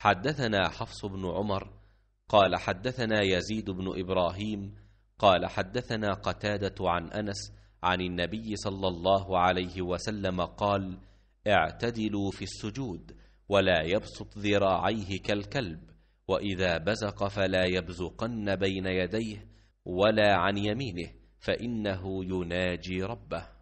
حدثنا حفص بن عمر قال حدثنا يزيد بن إبراهيم قال حدثنا قتادة عن أنس عن النبي صلى الله عليه وسلم قال اعتدلوا في السجود ولا يبسط ذراعيه كالكلب وإذا بزق فلا يبزقن بين يديه ولا عن يمينه فإنه يناجي ربه